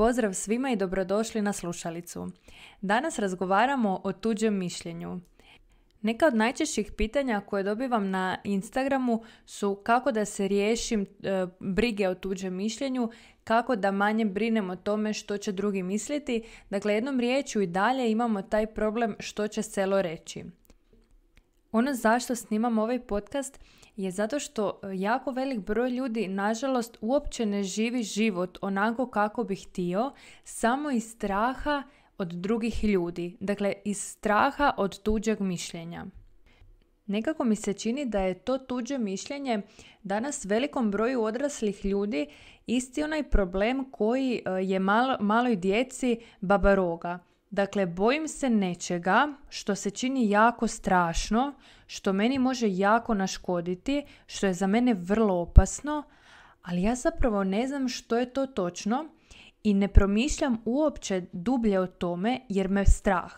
Pozdrav svima i dobrodošli na slušalicu. Danas razgovaramo o tuđem mišljenju. Neka od najčešćih pitanja koje dobivam na Instagramu su kako da se riješim e, brige o tuđem mišljenju, kako da manje brinem o tome što će drugi misliti. Dakle, jednom riječju i dalje imamo taj problem što će selo reći. Ono zašto snimam ovaj podcast je zato što e, jako velik broj ljudi nažalost uopće ne živi život onako kako bi htio, samo iz straha od drugih ljudi, dakle iz straha od tuđeg mišljenja. Nekako mi se čini da je to tuđe mišljenje danas velikom broju odraslih ljudi isti onaj problem koji e, je malo, maloj djeci babaroga. Dakle, bojim se nečega što se čini jako strašno, što meni može jako naškoditi, što je za mene vrlo opasno, ali ja zapravo ne znam što je to točno i ne promišljam uopće dublje o tome jer me strah.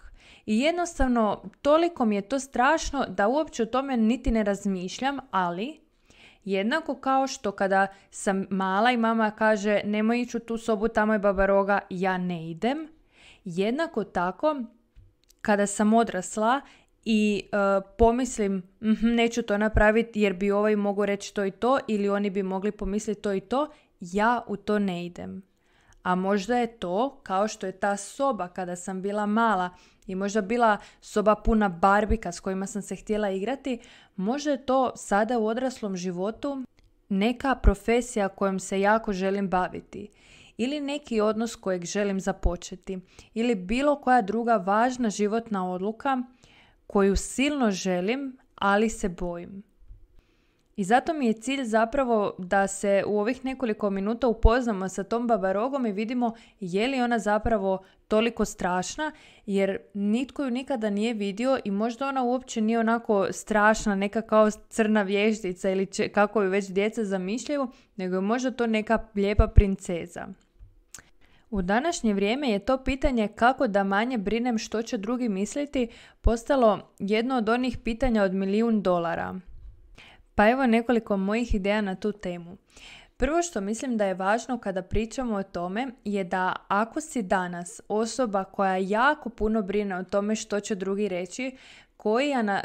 I jednostavno, toliko mi je to strašno da uopće o tome niti ne razmišljam, ali Jednako kao što kada sam mala i mama kaže nemoj ići u tu sobu, tamo je babaroga, ja ne idem. Jednako tako, kada sam odrasla i e, pomislim mhm, neću to napraviti jer bi ovaj mogao reći to i to ili oni bi mogli pomisliti to i to, ja u to ne idem. A možda je to kao što je ta soba kada sam bila mala i možda bila soba puna barbika s kojima sam se htjela igrati, možda je to sada u odraslom životu neka profesija kojom se jako želim baviti ili neki odnos kojeg želim započeti ili bilo koja druga važna životna odluka koju silno želim, ali se bojim. I zato mi je cilj zapravo da se u ovih nekoliko minuta upoznamo sa tom babarogom i vidimo je li ona zapravo toliko strašna jer nitko ju nikada nije vidio i možda ona uopće nije onako strašna, neka kao crna vještica ili kako ju već djeca zamišljaju, nego je možda to neka lijepa princeza. U današnje vrijeme je to pitanje kako da manje brinem što će drugi misliti postalo jedno od onih pitanja od milijun dolara. Pa evo nekoliko mojih ideja na tu temu. Prvo što mislim da je važno kada pričamo o tome je da ako si danas osoba koja jako puno brine o tome što će drugi reći,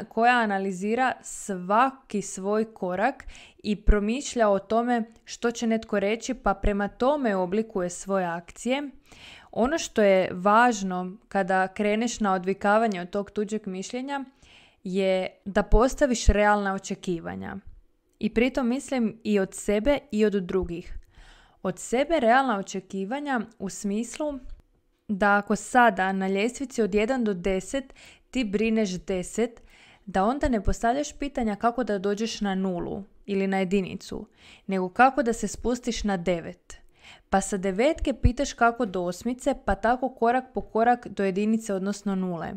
koja analizira svaki svoj korak i promišlja o tome što će netko reći pa prema tome oblikuje svoje akcije. Ono što je važno kada kreneš na odvikavanje od tog tuđeg mišljenja je da postaviš realna očekivanja. I pritom mislim i od sebe i od drugih. Od sebe realna očekivanja u smislu da ako sada na ljestvici od 1 do 10 ti brineš 10, da onda ne postavljaš pitanja kako da dođeš na nulu ili na jedinicu, nego kako da se spustiš na devet. Pa sa devetke pitaš kako do osmice, pa tako korak po korak do jedinice, odnosno nule.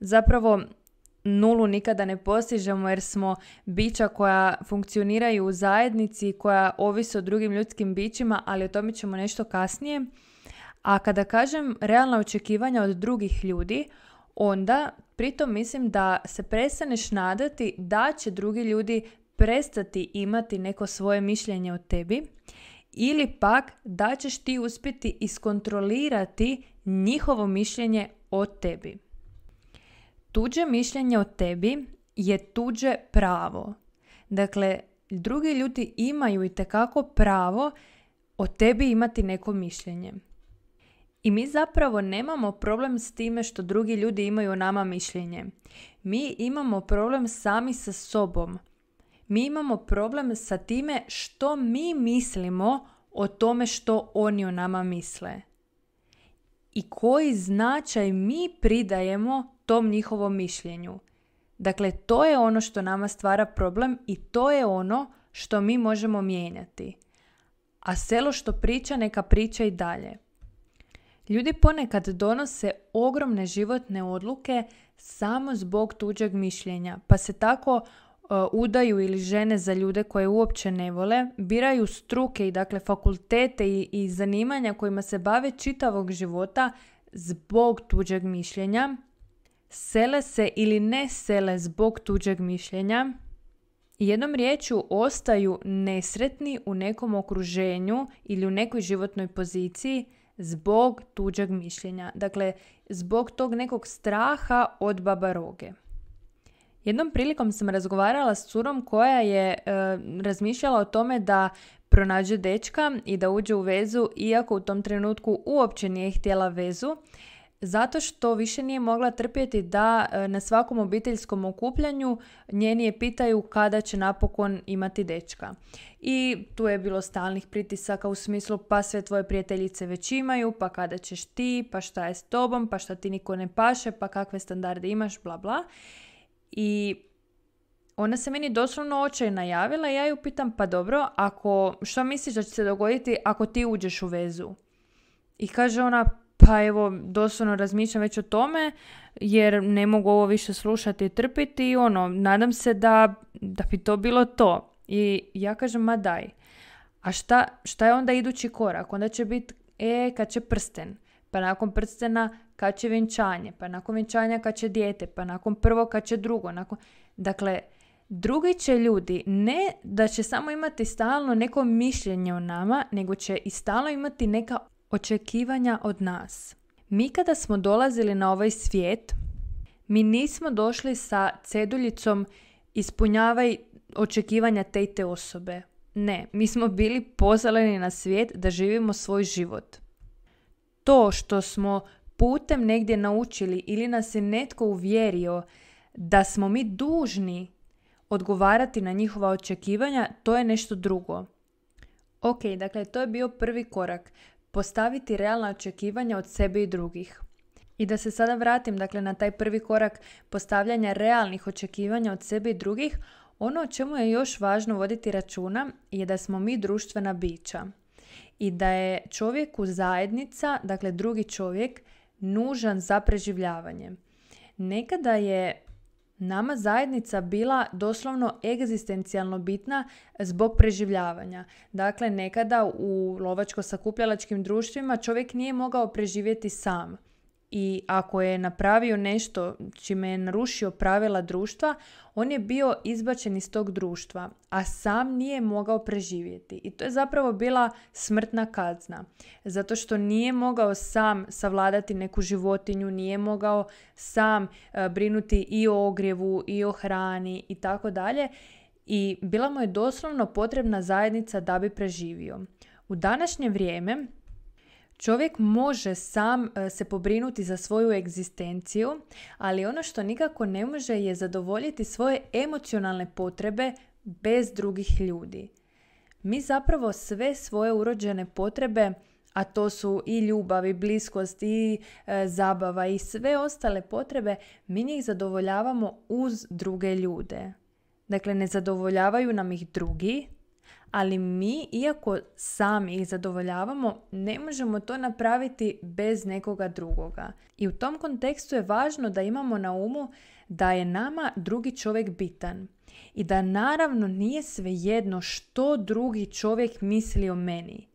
Zapravo, nulu nikada ne postižemo jer smo bića koja funkcioniraju u zajednici, koja ovisi o drugim ljudskim bićima, ali o tome ćemo nešto kasnije. A kada kažem realna očekivanja od drugih ljudi, onda pritom mislim da se prestaneš nadati da će drugi ljudi prestati imati neko svoje mišljenje o tebi ili pak da ćeš ti uspjeti iskontrolirati njihovo mišljenje o tebi. Tuđe mišljenje o tebi je tuđe pravo. Dakle, drugi ljudi imaju i pravo o tebi imati neko mišljenje. I mi zapravo nemamo problem s time što drugi ljudi imaju o nama mišljenje. Mi imamo problem sami sa sobom. Mi imamo problem sa time što mi mislimo o tome što oni o nama misle. I koji značaj mi pridajemo tom njihovom mišljenju. Dakle, to je ono što nama stvara problem i to je ono što mi možemo mijenjati. A selo što priča, neka priča i dalje. Ljudi ponekad donose ogromne životne odluke samo zbog tuđeg mišljenja, pa se tako e, udaju ili žene za ljude koje uopće ne vole, biraju struke i dakle fakultete i, zanimanja kojima se bave čitavog života zbog tuđeg mišljenja, sele se ili ne sele zbog tuđeg mišljenja, jednom riječju ostaju nesretni u nekom okruženju ili u nekoj životnoj poziciji zbog tuđeg mišljenja. Dakle, zbog tog nekog straha od babaroge. Jednom prilikom sam razgovarala s curom koja je e, razmišljala o tome da pronađe dečka i da uđe u vezu iako u tom trenutku uopće nije htjela vezu zato što više nije mogla trpjeti da e, na svakom obiteljskom okupljanju njeni je pitaju kada će napokon imati dečka. I tu je bilo stalnih pritisaka u smislu pa sve tvoje prijateljice već imaju, pa kada ćeš ti, pa šta je s tobom, pa šta ti niko ne paše, pa kakve standarde imaš, bla bla. I ona se meni doslovno očaj najavila i ja ju pitam pa dobro, ako, što misliš da će se dogoditi ako ti uđeš u vezu? I kaže ona pa evo, doslovno razmišljam već o tome, jer ne mogu ovo više slušati i trpiti i ono, nadam se da, da bi to bilo to. I ja kažem, ma daj. A šta, šta je onda idući korak? Onda će biti, e, kad će prsten, pa nakon prstena kad će vjenčanje, pa nakon vjenčanja kad će dijete, pa nakon prvo kad će drugo. Nakon... Dakle, drugi će ljudi ne da će samo imati stalno neko mišljenje o nama, nego će i stalno imati neka očekivanja od nas. Mi kada smo dolazili na ovaj svijet, mi nismo došli sa ceduljicom ispunjavaj očekivanja te i te osobe. Ne, mi smo bili pozaleni na svijet da živimo svoj život. To što smo putem negdje naučili ili nas je netko uvjerio da smo mi dužni odgovarati na njihova očekivanja, to je nešto drugo. Ok, dakle to je bio prvi korak postaviti realna očekivanja od sebe i drugih. I da se sada vratim dakle, na taj prvi korak postavljanja realnih očekivanja od sebe i drugih, ono o čemu je još važno voditi računa je da smo mi društvena bića i da je čovjeku zajednica, dakle drugi čovjek, nužan za preživljavanje. Nekada je nama zajednica bila doslovno egzistencijalno bitna zbog preživljavanja. Dakle, nekada u lovačko-sakupljalačkim društvima čovjek nije mogao preživjeti sam i ako je napravio nešto čime je narušio pravila društva, on je bio izbačen iz tog društva, a sam nije mogao preživjeti. I to je zapravo bila smrtna kazna, zato što nije mogao sam savladati neku životinju, nije mogao sam e, brinuti i o ogrjevu, i o hrani i tako dalje. I bila mu je doslovno potrebna zajednica da bi preživio. U današnje vrijeme Čovjek može sam e, se pobrinuti za svoju egzistenciju, ali ono što nikako ne može je zadovoljiti svoje emocionalne potrebe bez drugih ljudi. Mi zapravo sve svoje urođene potrebe, a to su i ljubav i bliskost i e, zabava i sve ostale potrebe, mi njih zadovoljavamo uz druge ljude. Dakle, ne zadovoljavaju nam ih drugi, ali mi, iako sami ih zadovoljavamo, ne možemo to napraviti bez nekoga drugoga. I u tom kontekstu je važno da imamo na umu da je nama drugi čovjek bitan i da naravno nije svejedno što drugi čovjek misli o meni.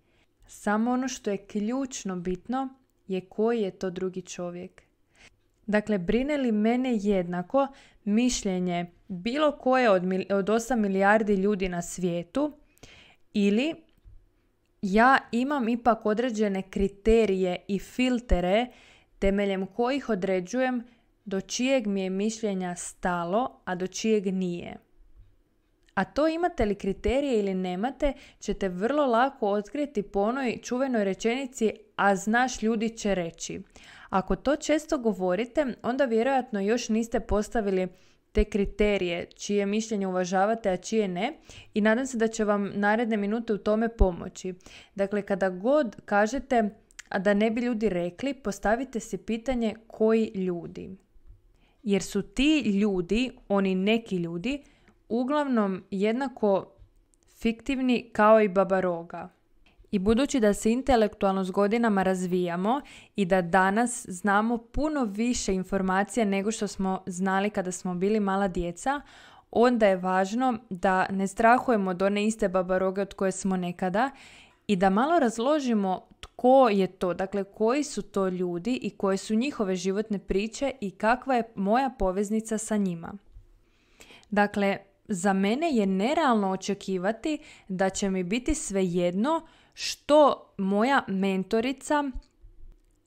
Samo ono što je ključno bitno je koji je to drugi čovjek. Dakle, brine li mene jednako mišljenje bilo koje od, od 8 milijardi ljudi na svijetu ili ja imam ipak određene kriterije i filtere temeljem kojih određujem do čijeg mi je mišljenja stalo, a do čijeg nije. A to imate li kriterije ili nemate, ćete vrlo lako otkriti po onoj čuvenoj rečenici a znaš ljudi će reći. Ako to često govorite, onda vjerojatno još niste postavili te kriterije čije mišljenje uvažavate, a čije ne i nadam se da će vam naredne minute u tome pomoći. Dakle, kada god kažete a da ne bi ljudi rekli, postavite se pitanje koji ljudi. Jer su ti ljudi, oni neki ljudi, uglavnom jednako fiktivni kao i babaroga. I budući da se intelektualno s godinama razvijamo i da danas znamo puno više informacija nego što smo znali kada smo bili mala djeca, onda je važno da ne strahujemo do one iste babaroge od koje smo nekada i da malo razložimo tko je to, dakle koji su to ljudi i koje su njihove životne priče i kakva je moja poveznica sa njima. Dakle, za mene je nerealno očekivati da će mi biti svejedno što moja mentorica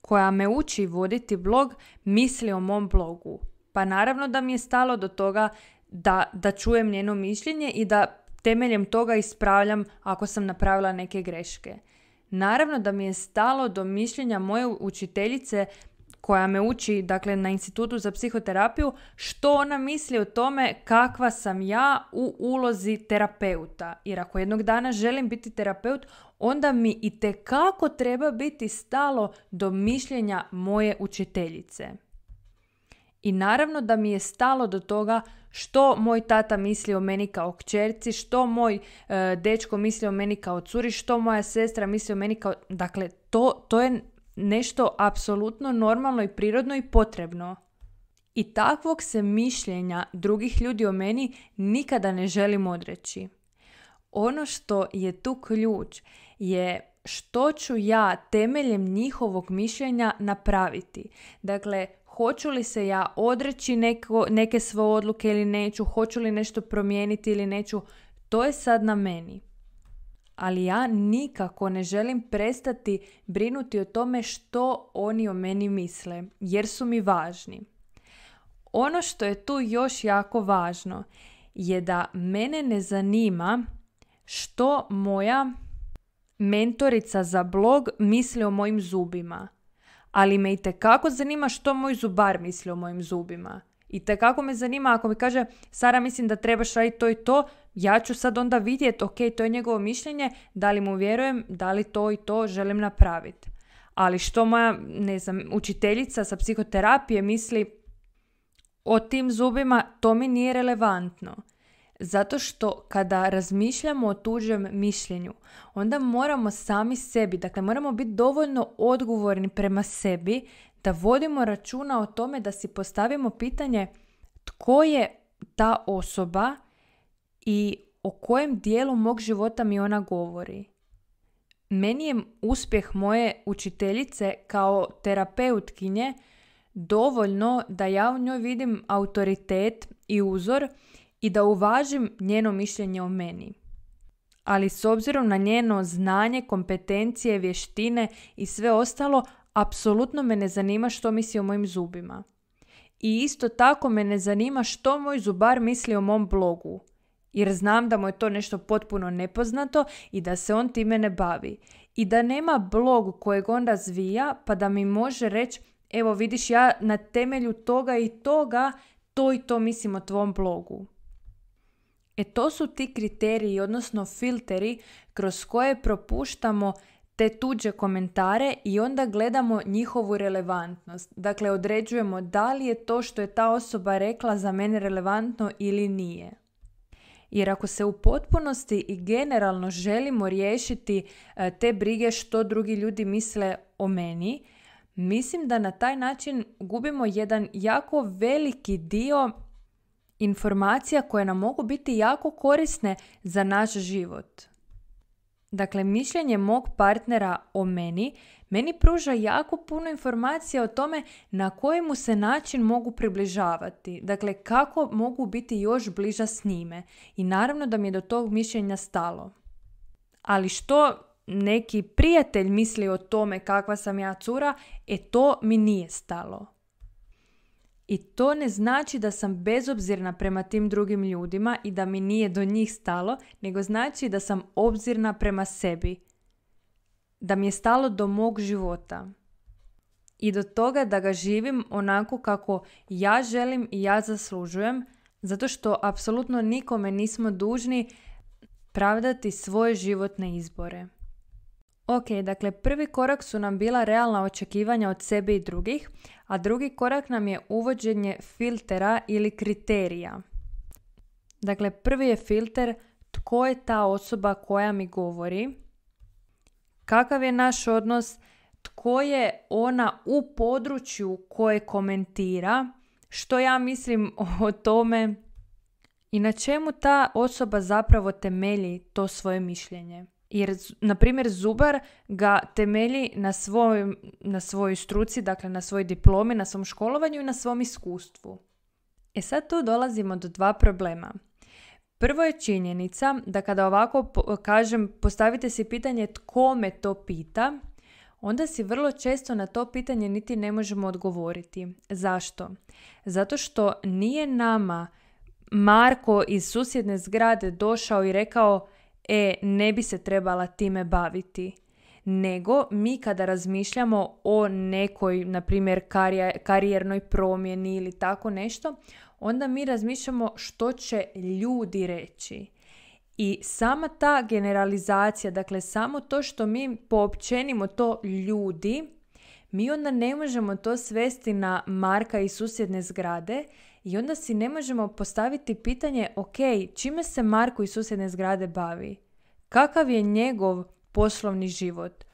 koja me uči voditi blog misli o mom blogu. Pa naravno da mi je stalo do toga da, da čujem njeno mišljenje i da temeljem toga ispravljam ako sam napravila neke greške. Naravno da mi je stalo do mišljenja moje učiteljice koja me uči dakle, na institutu za psihoterapiju što ona misli o tome kakva sam ja u ulozi terapeuta. Jer ako jednog dana želim biti terapeut, onda mi i kako treba biti stalo do mišljenja moje učiteljice. I naravno da mi je stalo do toga što moj tata misli o meni kao kćerci, što moj e, dečko misli o meni kao curi, što moja sestra misli o meni kao... Dakle, to, to je nešto apsolutno normalno i prirodno i potrebno. I takvog se mišljenja drugih ljudi o meni nikada ne želim odreći. Ono što je tu ključ je što ću ja temeljem njihovog mišljenja napraviti. Dakle, hoću li se ja odreći neko, neke svoje odluke ili neću, hoću li nešto promijeniti ili neću, to je sad na meni ali ja nikako ne želim prestati brinuti o tome što oni o meni misle, jer su mi važni. Ono što je tu još jako važno je da mene ne zanima što moja mentorica za blog misli o mojim zubima. Ali me i zanima što moj zubar misli o mojim zubima. I te kako me zanima ako mi kaže Sara mislim da trebaš raditi to i to, ja ću sad onda vidjeti, ok, to je njegovo mišljenje, da li mu vjerujem, da li to i to želim napraviti. Ali što moja, ne znam, učiteljica sa psihoterapije misli o tim zubima, to mi nije relevantno. Zato što kada razmišljamo o tuđem mišljenju, onda moramo sami sebi, dakle moramo biti dovoljno odgovorni prema sebi da vodimo računa o tome da si postavimo pitanje tko je ta osoba i o kojem dijelu mog života mi ona govori. Meni je uspjeh moje učiteljice kao terapeutkinje dovoljno da ja u njoj vidim autoritet i uzor i da uvažim njeno mišljenje o meni. Ali s obzirom na njeno znanje, kompetencije, vještine i sve ostalo, apsolutno me ne zanima što misli o mojim zubima. I isto tako me ne zanima što moj zubar misli o mom blogu. Jer znam da mu je to nešto potpuno nepoznato i da se on time ne bavi. I da nema blog kojeg on razvija pa da mi može reći evo vidiš ja na temelju toga i toga to i to mislim o tvom blogu. E to su ti kriteriji, odnosno filteri kroz koje propuštamo te tuđe komentare i onda gledamo njihovu relevantnost. Dakle, određujemo da li je to što je ta osoba rekla za mene relevantno ili nije. Jer ako se u potpunosti i generalno želimo riješiti e, te brige što drugi ljudi misle o meni, mislim da na taj način gubimo jedan jako veliki dio informacija koje nam mogu biti jako korisne za naš život. Dakle, mišljenje mog partnera o meni meni pruža jako puno informacija o tome na koji mu se način mogu približavati. Dakle, kako mogu biti još bliža s njime. I naravno da mi je do tog mišljenja stalo. Ali što neki prijatelj misli o tome kakva sam ja cura, e to mi nije stalo. I to ne znači da sam bezobzirna prema tim drugim ljudima i da mi nije do njih stalo, nego znači da sam obzirna prema sebi. Da mi je stalo do mog života. I do toga da ga živim onako kako ja želim i ja zaslužujem, zato što apsolutno nikome nismo dužni pravdati svoje životne izbore. Ok, dakle prvi korak su nam bila realna očekivanja od sebe i drugih, a drugi korak nam je uvođenje filtera ili kriterija. Dakle, prvi je filter tko je ta osoba koja mi govori, kakav je naš odnos, tko je ona u području koje komentira, što ja mislim o tome i na čemu ta osoba zapravo temelji to svoje mišljenje. Jer, na primjer, zubar ga temelji na, svoj, na svojoj struci, dakle na svoj diplomi, na svom školovanju i na svom iskustvu. E sad tu dolazimo do dva problema. Prvo je činjenica da kada ovako kažem postavite si pitanje tko me to pita, onda si vrlo često na to pitanje niti ne možemo odgovoriti. Zašto? Zato što nije nama Marko iz susjedne zgrade došao i rekao e, ne bi se trebala time baviti. Nego mi kada razmišljamo o nekoj, na primjer, karijernoj promjeni ili tako nešto, onda mi razmišljamo što će ljudi reći. I sama ta generalizacija, dakle samo to što mi poopćenimo to ljudi, mi onda ne možemo to svesti na Marka i susjedne zgrade, i onda si ne možemo postaviti pitanje, ok, čime se Marko iz susjedne zgrade bavi? Kakav je njegov poslovni život?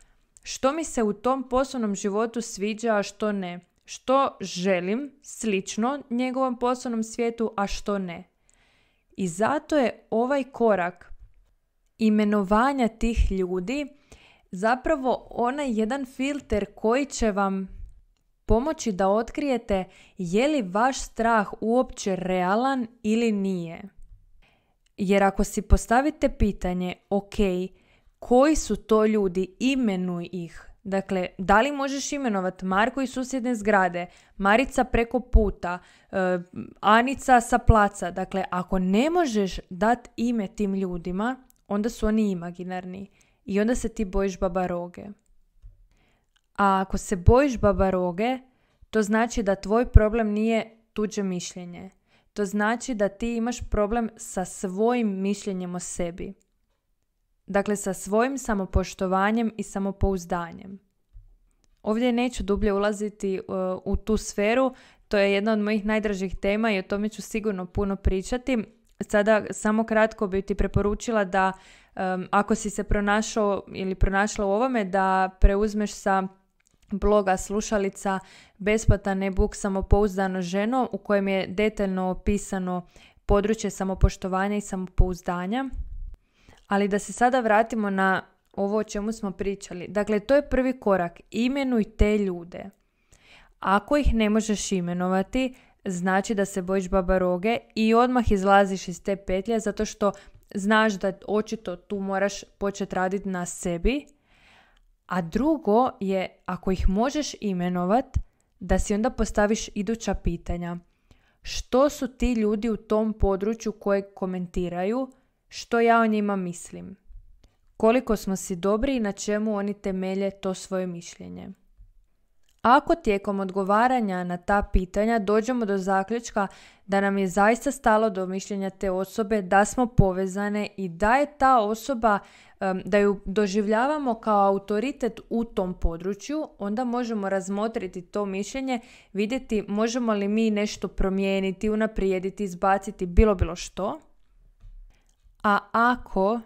Što mi se u tom poslovnom životu sviđa, a što ne? Što želim slično njegovom poslovnom svijetu, a što ne? I zato je ovaj korak imenovanja tih ljudi zapravo onaj jedan filter koji će vam pomoći da otkrijete je li vaš strah uopće realan ili nije. Jer ako si postavite pitanje, ok, koji su to ljudi, imenuj ih. Dakle, da li možeš imenovat Marko iz susjedne zgrade, Marica preko puta, e, Anica sa placa. Dakle, ako ne možeš dati ime tim ljudima, onda su oni imaginarni i onda se ti bojiš babaroge. A ako se bojiš babaroge, to znači da tvoj problem nije tuđe mišljenje. To znači da ti imaš problem sa svojim mišljenjem o sebi. Dakle, sa svojim samopoštovanjem i samopouzdanjem. Ovdje neću dublje ulaziti e, u tu sferu, to je jedna od mojih najdražih tema i o tome ću sigurno puno pričati. Sada samo kratko bih ti preporučila da ako si se pronašao ili pronašla u ovome da preuzmeš sa bloga slušalica Besplatan e-book Samopouzdano ženo u kojem je detaljno opisano područje samopoštovanja i samopouzdanja. Ali da se sada vratimo na ovo o čemu smo pričali. Dakle, to je prvi korak. Imenuj te ljude. Ako ih ne možeš imenovati, znači da se bojiš roge i odmah izlaziš iz te petlje zato što znaš da očito tu moraš početi raditi na sebi a drugo je, ako ih možeš imenovat, da si onda postaviš iduća pitanja. Što su ti ljudi u tom području koje komentiraju, što ja o njima mislim? Koliko smo si dobri i na čemu oni temelje to svoje mišljenje? Ako tijekom odgovaranja na ta pitanja dođemo do zaključka da nam je zaista stalo do mišljenja te osobe, da smo povezane i da je ta osoba da ju doživljavamo kao autoritet u tom području, onda možemo razmotriti to mišljenje, vidjeti možemo li mi nešto promijeniti, unaprijediti, izbaciti, bilo bilo što. A ako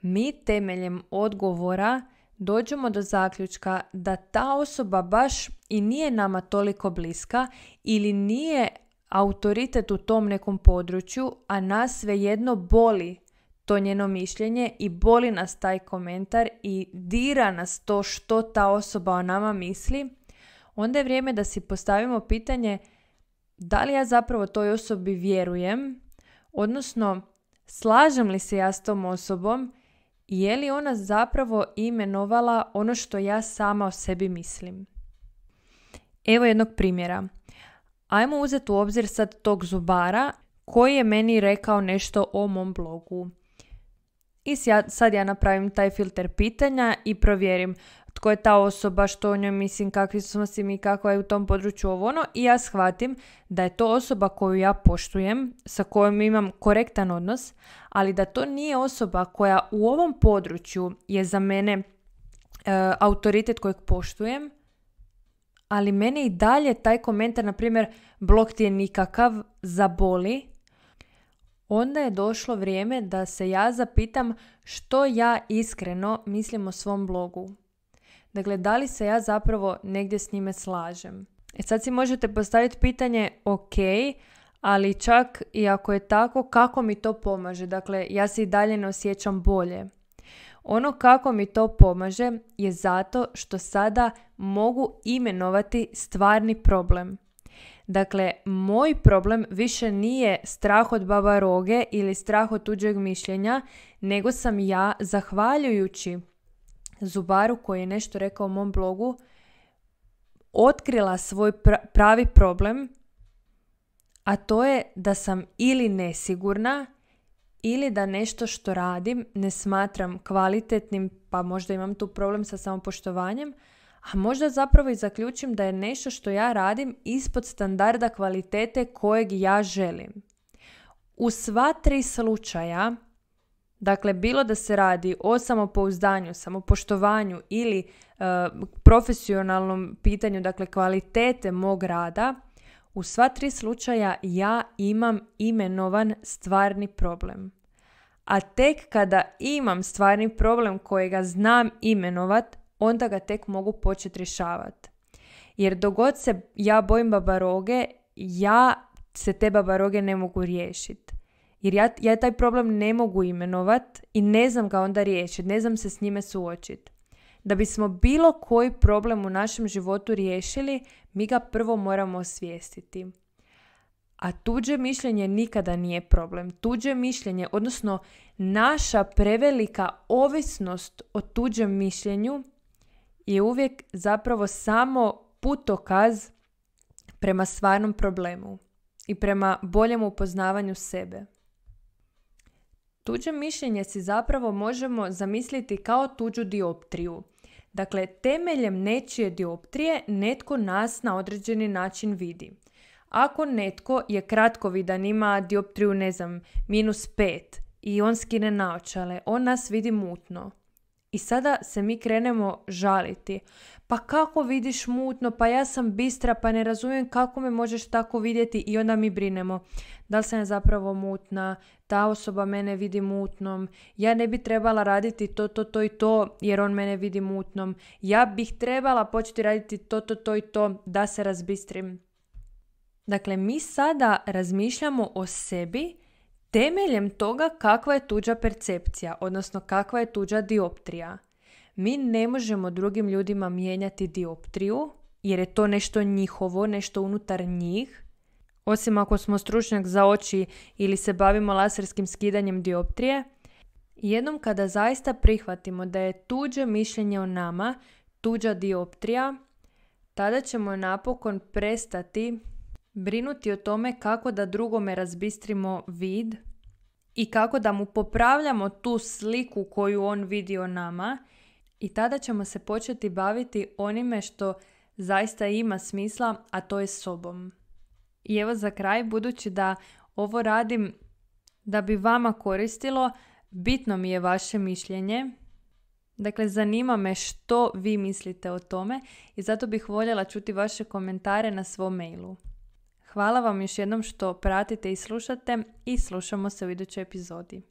mi temeljem odgovora dođemo do zaključka da ta osoba baš i nije nama toliko bliska ili nije autoritet u tom nekom području, a nas svejedno boli to njeno mišljenje i boli nas taj komentar i dira nas to što ta osoba o nama misli, onda je vrijeme da si postavimo pitanje da li ja zapravo toj osobi vjerujem, odnosno slažem li se ja s tom osobom i je li ona zapravo imenovala ono što ja sama o sebi mislim. Evo jednog primjera. Ajmo uzeti u obzir sad tog zubara koji je meni rekao nešto o mom blogu. I sad ja napravim taj filter pitanja i provjerim tko je ta osoba, što o njoj mislim, kakvi smo si mi, kako je u tom području ovo ono i ja shvatim da je to osoba koju ja poštujem, sa kojom imam korektan odnos, ali da to nije osoba koja u ovom području je za mene e, autoritet kojeg poštujem, ali mene i dalje taj komentar, na primjer, blok ti je nikakav, zaboli, Onda je došlo vrijeme da se ja zapitam što ja iskreno mislim o svom blogu. Dakle, da li se ja zapravo negdje s njime slažem? E sad si možete postaviti pitanje, ok, ali čak i ako je tako, kako mi to pomaže? Dakle, ja se i dalje ne osjećam bolje. Ono kako mi to pomaže je zato što sada mogu imenovati stvarni problem. Dakle, moj problem više nije strah od Baba Roge ili strah od tuđeg mišljenja, nego sam ja, zahvaljujući Zubaru koji je nešto rekao u mom blogu, otkrila svoj pravi problem, a to je da sam ili nesigurna ili da nešto što radim ne smatram kvalitetnim, pa možda imam tu problem sa samopoštovanjem, a možda zapravo i zaključim da je nešto što ja radim ispod standarda kvalitete kojeg ja želim. U sva tri slučaja, dakle bilo da se radi o samopouzdanju, samopoštovanju ili e, profesionalnom pitanju, dakle kvalitete mog rada, u sva tri slučaja ja imam imenovan stvarni problem. A tek kada imam stvarni problem kojega znam imenovat, onda ga tek mogu početi rješavati. Jer dogod se ja bojim babaroge, ja se te babaroge ne mogu riješiti. Jer ja, taj problem ne mogu imenovat i ne znam ga onda riješiti, ne znam se s njime suočiti. Da bismo bilo koji problem u našem životu riješili, mi ga prvo moramo osvijestiti. A tuđe mišljenje nikada nije problem. Tuđe mišljenje, odnosno naša prevelika ovisnost o tuđem mišljenju je uvijek zapravo samo putokaz prema stvarnom problemu i prema boljem upoznavanju sebe. Tuđe mišljenje si zapravo možemo zamisliti kao tuđu dioptriju. Dakle, temeljem nečije dioptrije netko nas na određeni način vidi. Ako netko je kratkovidan, ima dioptriju, ne znam, minus pet i on skine naočale, on nas vidi mutno. I sada se mi krenemo žaliti. Pa kako vidiš mutno, pa ja sam bistra, pa ne razumijem kako me možeš tako vidjeti i onda mi brinemo. Da li sam ja zapravo mutna, ta osoba mene vidi mutnom, ja ne bi trebala raditi to, to, to i to jer on mene vidi mutnom. Ja bih trebala početi raditi to, to, to i to da se razbistrim. Dakle, mi sada razmišljamo o sebi temeljem toga kakva je tuđa percepcija, odnosno kakva je tuđa dioptrija. Mi ne možemo drugim ljudima mijenjati dioptriju, jer je to nešto njihovo, nešto unutar njih, osim ako smo stručnjak za oči ili se bavimo laserskim skidanjem dioptrije. Jednom kada zaista prihvatimo da je tuđe mišljenje o nama, tuđa dioptrija, tada ćemo napokon prestati brinuti o tome kako da drugome razbistrimo vid i kako da mu popravljamo tu sliku koju on vidi o nama i tada ćemo se početi baviti onime što zaista ima smisla, a to je sobom. I evo za kraj, budući da ovo radim da bi vama koristilo, bitno mi je vaše mišljenje. Dakle, zanima me što vi mislite o tome i zato bih voljela čuti vaše komentare na svom mailu. Hvala vam još jednom što pratite i slušate i slušamo se u idućoj epizodi.